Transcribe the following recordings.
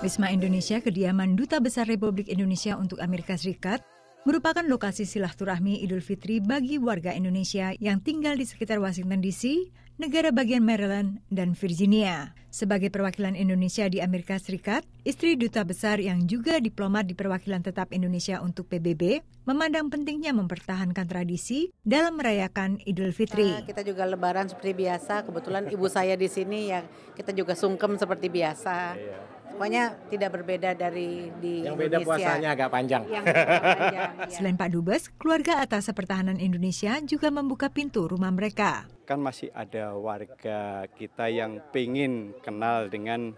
Wisma Indonesia, kediaman Duta Besar Republik Indonesia untuk Amerika Serikat, merupakan lokasi silaturahmi Idul Fitri bagi warga Indonesia yang tinggal di sekitar Washington DC, negara bagian Maryland, dan Virginia. Sebagai perwakilan Indonesia di Amerika Serikat, istri Duta Besar yang juga diplomat di Perwakilan Tetap Indonesia untuk PBB, memandang pentingnya mempertahankan tradisi dalam merayakan Idul Fitri. Ah, kita juga lebaran seperti biasa, kebetulan ibu saya di sini yang kita juga sungkem seperti biasa. Iya, iya. Pokoknya tidak berbeda dari di Yang beda Indonesia. puasanya agak panjang. Yang panjang ya. Iya. Selain Pak Dubes, keluarga atas pertahanan Indonesia juga membuka pintu rumah mereka. Kan masih ada warga kita yang pengen kenal dengan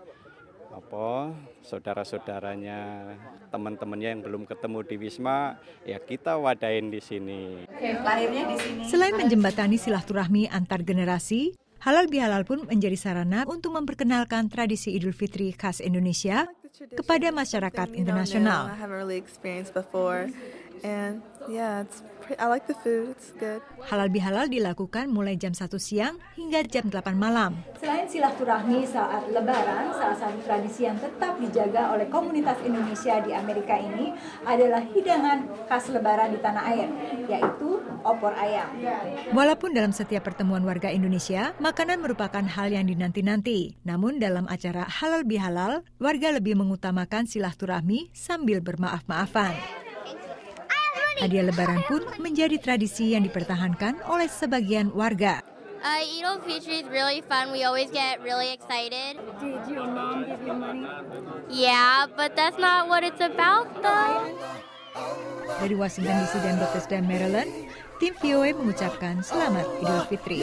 apa saudara-saudaranya, teman-temannya yang belum ketemu di Wisma, ya kita wadain di sini. Oke, lahirnya di sini. Selain menjembatani silaturahmi antar generasi, halal bihalal pun menjadi sarana untuk memperkenalkan tradisi Idul Fitri khas Indonesia kepada masyarakat internasional. And yeah, it's pretty, I like the food. It's good. Halal bihalal dilakukan mulai jam 1 siang hingga jam 8 malam. Selain silaturahmi saat lebaran, salah satu tradisi yang tetap dijaga oleh komunitas Indonesia di Amerika ini adalah hidangan khas lebaran di tanah air, yaitu opor ayam. Walaupun dalam setiap pertemuan warga Indonesia, makanan merupakan hal yang dinanti-nanti. Namun dalam acara halal bihalal, warga lebih mengutamakan silaturahmi sambil bermaaf-maafan. Hadiah lebaran pun menjadi tradisi yang dipertahankan oleh sebagian warga. Uh, Eid al is really fun. We always get really excited. Did your mom give you money? Yeah, but that's not what it's about though. Dari Washington DC dan Bethesda, Maryland, tim VOA mengucapkan selamat Idul Fitri.